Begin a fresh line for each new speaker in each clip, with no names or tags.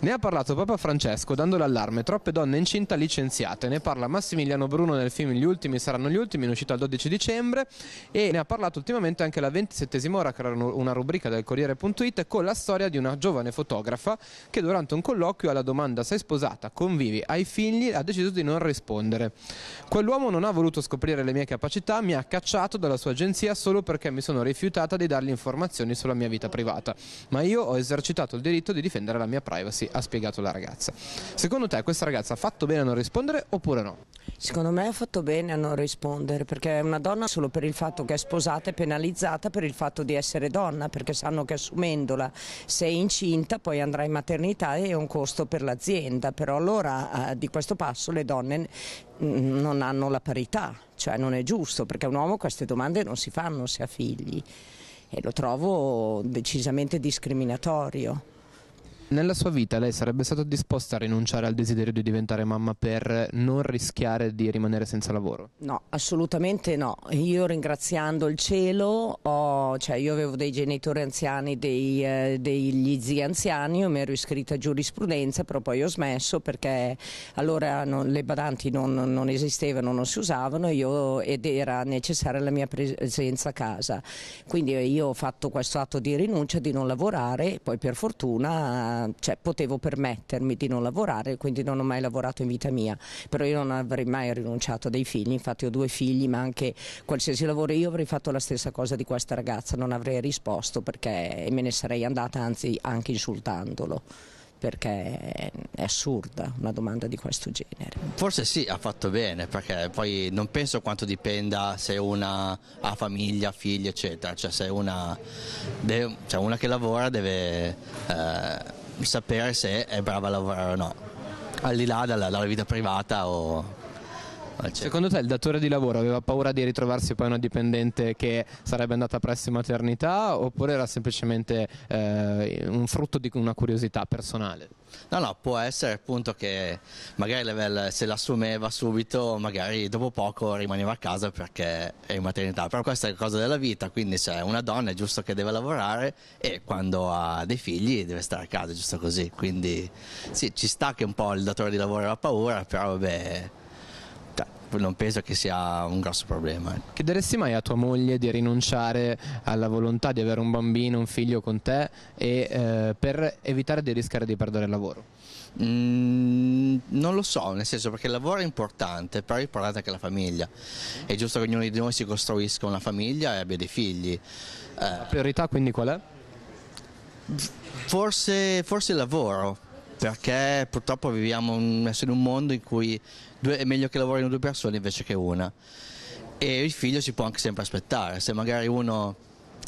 Ne ha parlato Papa Francesco dando l'allarme, troppe donne incinta licenziate, ne parla Massimiliano Bruno nel film Gli ultimi saranno gli ultimi, in uscita il 12 dicembre e ne ha parlato ultimamente anche la 27 ora che era una rubrica del Corriere.it con la storia di una giovane fotografa che durante un colloquio alla domanda sei sposata, convivi, hai figli, ha deciso di non rispondere. Quell'uomo non ha voluto scoprire le mie capacità, mi ha cacciato dalla sua agenzia solo perché mi sono rifiutata di dargli informazioni sulla mia vita privata, ma io ho esercitato il diritto di difendere la mia privacy così ha spiegato la ragazza. Secondo te questa ragazza ha fatto bene a non rispondere oppure no?
Secondo me ha fatto bene a non rispondere perché è una donna solo per il fatto che è sposata e penalizzata per il fatto di essere donna perché sanno che assumendola se è incinta poi andrà in maternità e è un costo per l'azienda, però allora eh, di questo passo le donne mm, non hanno la parità, cioè non è giusto perché un uomo queste domande non si fanno se ha figli e lo trovo decisamente discriminatorio. Nella sua vita
lei sarebbe stata disposta a rinunciare al desiderio di diventare mamma per non rischiare di rimanere senza lavoro?
No, assolutamente no. Io ringraziando il cielo, ho, cioè io avevo dei genitori anziani, dei, eh, degli zii anziani, io mi ero iscritta a giurisprudenza, però poi ho smesso perché allora non, le badanti non, non, esistevano, non si usavano io, ed era necessaria la mia presenza a casa. Quindi io ho fatto questo atto di rinuncia, di non lavorare, poi per fortuna cioè, potevo permettermi di non lavorare, quindi non ho mai lavorato in vita mia, però io non avrei mai rinunciato a dei figli, infatti ho due figli, ma anche qualsiasi lavoro io avrei fatto la stessa cosa di questa ragazza, non avrei risposto perché me ne sarei andata, anzi anche insultandolo perché è assurda una domanda di questo genere.
Forse sì, ha fatto bene, perché poi non penso quanto dipenda se una ha famiglia, figli, eccetera, cioè se una, deve, cioè una che lavora deve... Eh sapere se è brava a lavorare o no, al di là dalla, dalla vita privata o Ah, certo.
Secondo te il datore di lavoro aveva paura di ritrovarsi poi una dipendente che sarebbe andata presso maternità oppure era semplicemente eh, un frutto di una curiosità personale?
No, no, può essere appunto che magari level, se l'assumeva subito, magari dopo poco rimaneva a casa perché è in maternità, però questa è la cosa della vita, quindi se è una donna è giusto che deve lavorare e quando ha dei figli deve stare a casa, giusto così, quindi sì, ci sta che un po' il datore di lavoro ha paura, però vabbè non penso che sia un grosso problema.
Chiederesti mai a tua moglie di rinunciare alla volontà di avere un bambino, un figlio con te e, eh, per evitare di rischiare di perdere il
lavoro? Mm, non lo so, nel senso perché il lavoro è importante, però è importante anche la famiglia. È giusto che ognuno di noi si costruisca una famiglia e abbia dei figli. La eh. priorità quindi qual è? Forse, forse il lavoro, perché purtroppo viviamo in un mondo in cui due, è meglio che lavorino due persone invece che una e il figlio si può anche sempre aspettare, se magari uno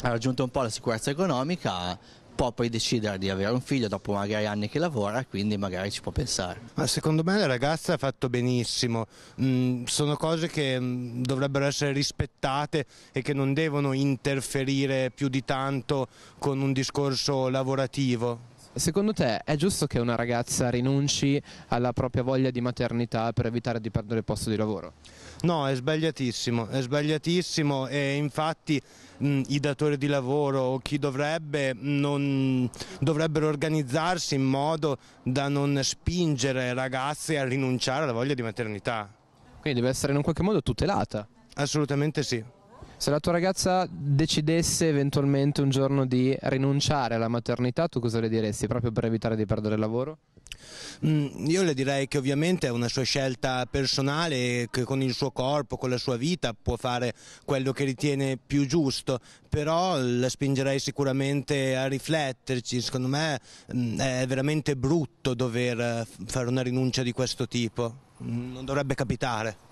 ha raggiunto un po' la sicurezza economica può poi decidere di avere un figlio dopo magari anni che lavora, quindi magari ci può pensare.
Ma secondo me la ragazza ha fatto benissimo, mm, sono cose che mm, dovrebbero essere rispettate e che non devono interferire più di tanto con un discorso lavorativo secondo te è giusto che una
ragazza rinunci alla propria voglia di maternità per evitare di perdere il posto di lavoro?
No, è sbagliatissimo, è sbagliatissimo e infatti mh, i datori di lavoro o chi dovrebbe non, dovrebbero organizzarsi in modo da non spingere ragazze a rinunciare alla voglia di maternità. Quindi deve essere
in un qualche modo tutelata. Assolutamente sì. Se la tua ragazza decidesse eventualmente un giorno di rinunciare alla maternità, tu cosa le diresti proprio per evitare di perdere il lavoro?
Mm, io le direi che ovviamente è una sua scelta personale, che con il suo corpo, con la sua vita può fare quello che ritiene più giusto, però la spingerei sicuramente a rifletterci, secondo me mm, è veramente brutto dover eh, fare una rinuncia di questo tipo, mm, non dovrebbe capitare.